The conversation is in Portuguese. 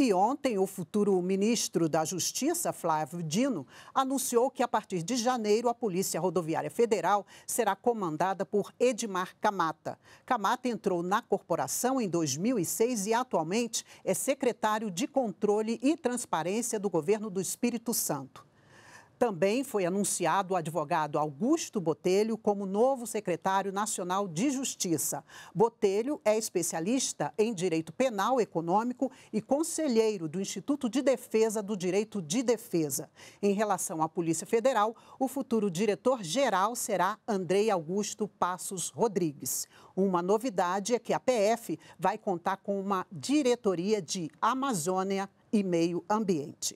E ontem, o futuro ministro da Justiça, Flávio Dino, anunciou que a partir de janeiro a Polícia Rodoviária Federal será comandada por Edmar Camata. Camata entrou na corporação em 2006 e atualmente é secretário de Controle e Transparência do governo do Espírito Santo. Também foi anunciado o advogado Augusto Botelho como novo secretário nacional de Justiça. Botelho é especialista em direito penal econômico e conselheiro do Instituto de Defesa do Direito de Defesa. Em relação à Polícia Federal, o futuro diretor-geral será Andrei Augusto Passos Rodrigues. Uma novidade é que a PF vai contar com uma diretoria de Amazônia e Meio Ambiente.